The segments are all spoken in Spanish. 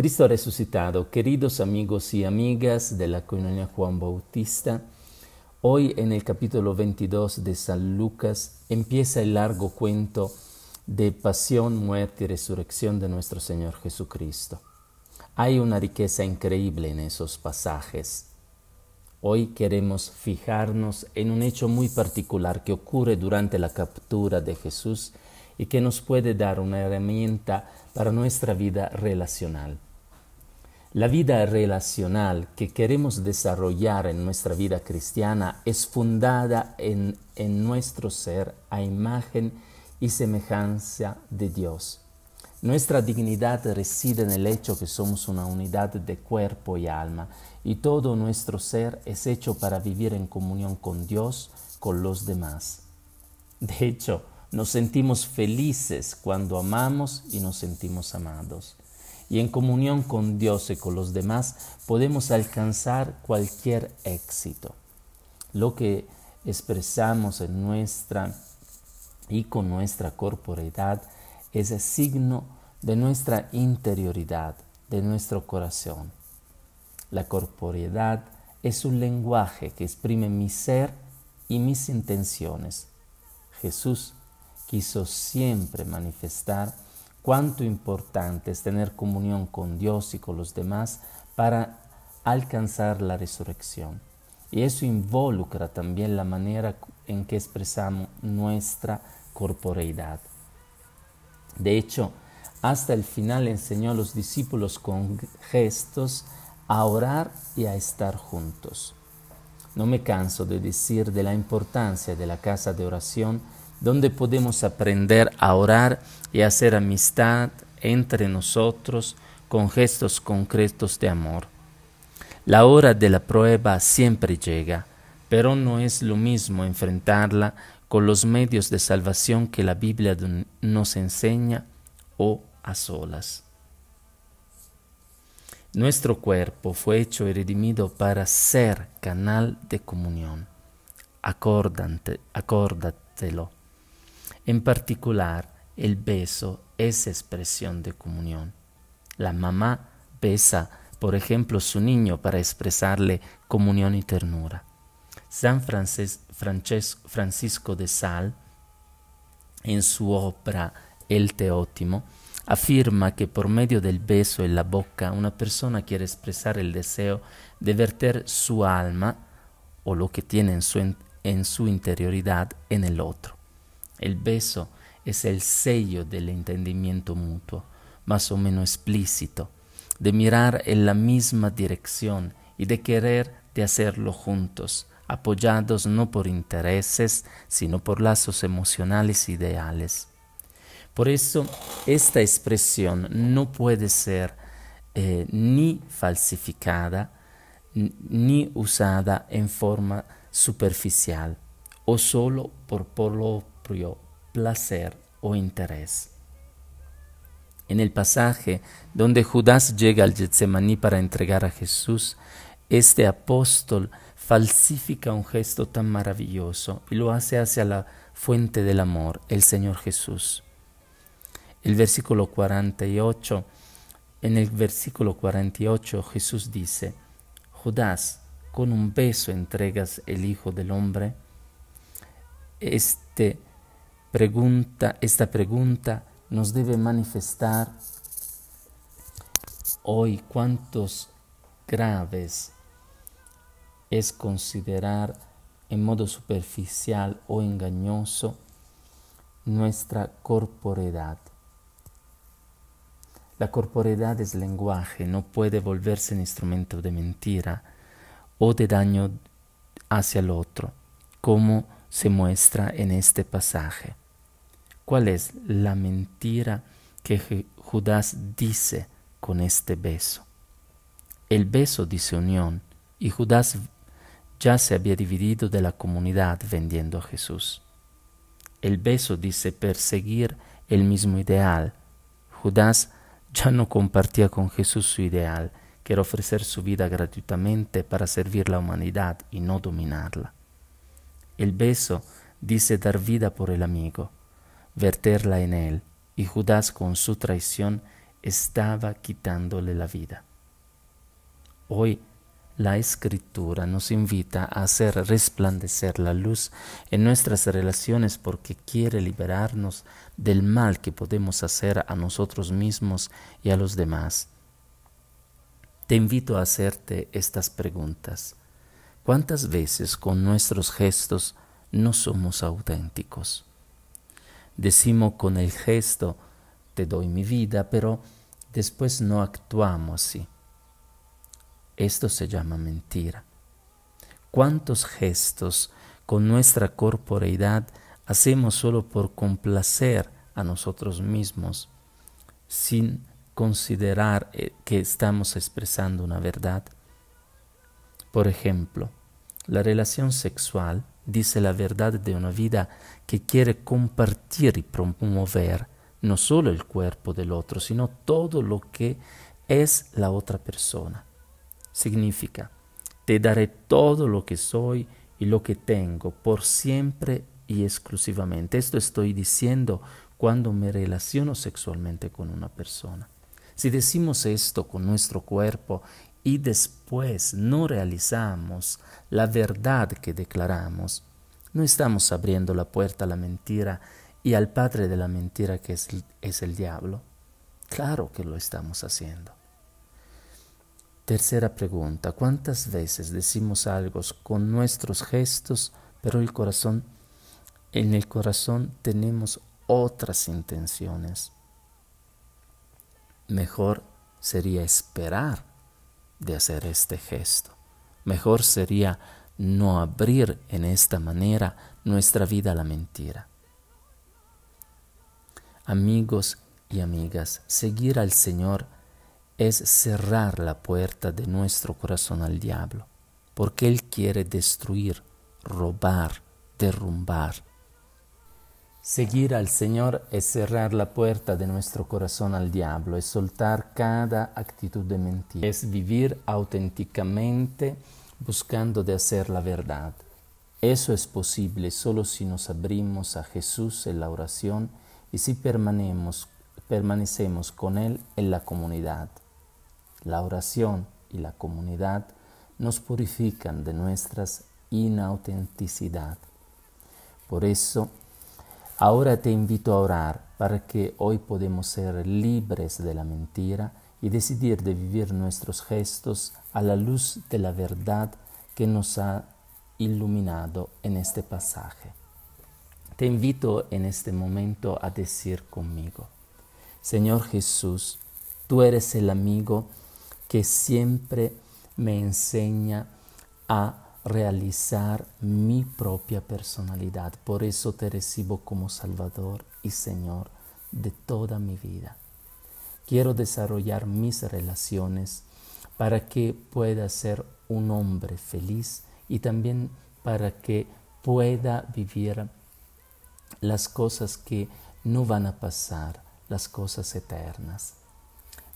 Cristo resucitado, queridos amigos y amigas de la comunidad Juan Bautista, hoy en el capítulo 22 de San Lucas empieza el largo cuento de pasión, muerte y resurrección de nuestro Señor Jesucristo. Hay una riqueza increíble en esos pasajes. Hoy queremos fijarnos en un hecho muy particular que ocurre durante la captura de Jesús y que nos puede dar una herramienta para nuestra vida relacional. La vida relacional que queremos desarrollar en nuestra vida cristiana es fundada en, nuestro ser a imagen y semejanza de Dios. Nuestra dignidad reside en el hecho que somos una unidad de cuerpo y alma y todo nuestro ser es hecho para vivir en comunión con Dios, con los demás. De hecho, nos sentimos felices cuando amamos y nos sentimos amados y en comunión con Dios y con los demás podemos alcanzar cualquier éxito. Lo que expresamos en nuestra y con nuestra corporeidad es el signo de nuestra interioridad, de nuestro corazón. La corporeidad es un lenguaje que exprime mi ser y mis intenciones. Jesús quiso siempre manifestar cuánto importante es tener comunión con Dios y con los demás para alcanzar la resurrección. Y eso involucra también la manera en que expresamos nuestra corporeidad. De hecho, hasta el final enseñó a los discípulos con gestos a orar y a estar juntos. No me canso de decir de la importancia de la casa de oración donde podemos aprender a orar y hacer amistad entre nosotros con gestos concretos de amor. La hora de la prueba siempre llega, pero no es lo mismo enfrentarla con los medios de salvación que la Biblia nos enseña o a solas. Nuestro cuerpo fue hecho y redimido para ser canal de comunión. acordante acórdatelo. En particular, el beso es expresión de comunión. La mamá besa, por ejemplo, su niño para expresarle comunión y ternura. San Francisco de Sal, en su obra El Teótimo, afirma que por medio del beso en la boca una persona quiere expresar el deseo de verter su alma o lo que tiene en su interioridad en el otro. El beso es el sello del entendimiento mutuo, más o menos explícito, de mirar en la misma dirección y de querer de hacerlo juntos, apoyados no por intereses, sino por lazos emocionales ideales. Por eso, esta expresión no puede ser eh, ni falsificada ni usada en forma superficial o solo por, por lo placer o interés. En el pasaje donde Judas llega al Getsemaní para entregar a Jesús, este apóstol falsifica un gesto tan maravilloso y lo hace hacia la fuente del amor, el Señor Jesús. El versículo 48, en el versículo 48 Jesús dice, Judas, con un beso entregas el Hijo del Hombre. Este pregunta, esta pregunta nos debe manifestar hoy cuántos graves es considerar en modo superficial o engañoso nuestra corporeidad. La corporeidad es lenguaje, no puede volverse un instrumento de mentira o de daño hacia el otro, como se muestra en este pasaje. ¿Cuál es la mentira que Judas dice con este beso? El beso dice unión y Judas ya se había dividido de la comunidad vendiendo a Jesús. El beso dice perseguir el mismo ideal. Judas ya no compartía con Jesús su ideal, que era ofrecer su vida gratuitamente para servir la humanidad y no dominarla. El beso dice dar vida por el amigo verterla en él, y Judas con su traición estaba quitándole la vida. Hoy la escritura nos invita a hacer resplandecer la luz en nuestras relaciones porque quiere liberarnos del mal que podemos hacer a nosotros mismos y a los demás. Te invito a hacerte estas preguntas. ¿Cuántas veces con nuestros gestos no somos auténticos? decimos con el gesto, te doy mi vida, pero después no actuamos así. Esto se llama mentira. ¿Cuántos gestos con nuestra corporeidad hacemos solo por complacer a nosotros mismos, sin considerar eh, que estamos expresando una verdad? Por ejemplo, la relación sexual dice la verdad de una vida que quiere compartir y promover no solo el cuerpo del otro, sino todo lo que es la otra persona. Significa, te daré todo lo que soy y lo que tengo por siempre y exclusivamente. Esto estoy diciendo cuando me relaciono sexualmente con una persona. Si decimos esto con nuestro cuerpo y después no realizamos la verdad que declaramos, no estamos abriendo la puerta a la mentira y al padre de la mentira que es, el diablo. Claro que lo estamos haciendo. Tercera pregunta, ¿cuántas veces decimos algo con nuestros gestos, pero el corazón, en el corazón tenemos otras intenciones? Mejor sería esperar de hacer este gesto. Mejor sería no abrir en esta manera nuestra vida a la mentira. Amigos y amigas, seguir al Señor es cerrar la puerta de nuestro corazón al diablo, porque Él quiere destruir, robar, derrumbar Seguir al Señor es cerrar la puerta de nuestro corazón al diablo, es soltar cada actitud de mentira, es vivir auténticamente buscando de hacer la verdad. Eso es posible solo si nos abrimos a Jesús en la oración y si permanecemos con Él en la comunidad. La oración y la comunidad nos purifican de nuestras inautenticidad. Por eso, Ahora te invito a orar para que hoy podemos ser libres de la mentira y decidir de vivir nuestros gestos a la luz de la verdad que nos ha iluminado en este pasaje. Te invito en este momento a decir conmigo, Señor Jesús, tú eres el amigo que siempre me enseña a realizar mi propia personalidad. Por eso te recibo como Salvador y Señor de toda mi vida. Quiero desarrollar mis relaciones para que pueda ser un hombre feliz y también para que pueda vivir las cosas que no van a pasar, las cosas eternas.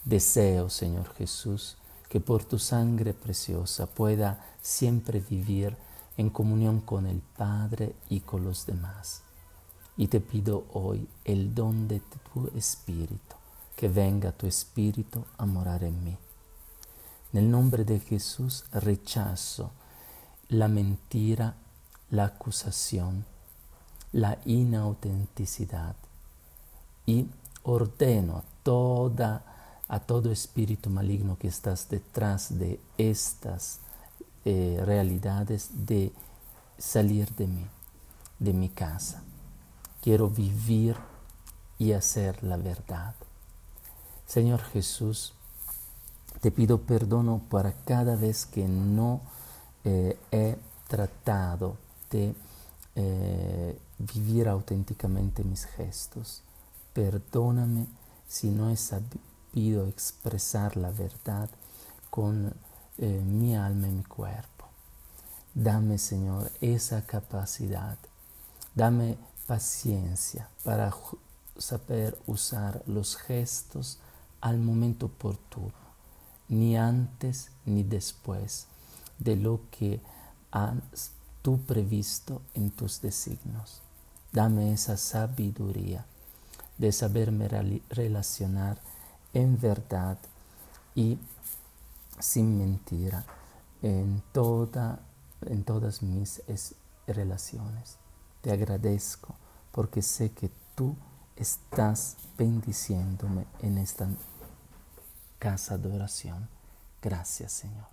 Deseo, Señor Jesús, que por tu sangre preciosa pueda siempre vivir en comunión con el Padre y con los demás. Y te pido hoy el don de tu Espíritu, que venga tu Espíritu a morar en mí. el nombre de Jesús rechazo la mentira, la acusación, la inautenticidad y ordeno toda a todo espíritu maligno que estás detrás de estas eh, realidades de salir de mí, de mi casa. Quiero vivir y hacer la verdad. Señor Jesús, te pido perdón para cada vez que no eh, he tratado de eh, vivir auténticamente mis gestos. Perdóname si no he sabido pido expresar la verdad con eh, mi alma y mi cuerpo. Dame, Señor, esa capacidad. Dame paciencia para saber usar los gestos al momento oportuno, ni antes ni después de lo que has tú previsto en tus designos Dame esa sabiduría de saberme relacionar en verdad y sin mentira en, toda, en todas mis relaciones. Te agradezco porque sé que tú estás bendiciéndome en esta casa de oración. Gracias Señor.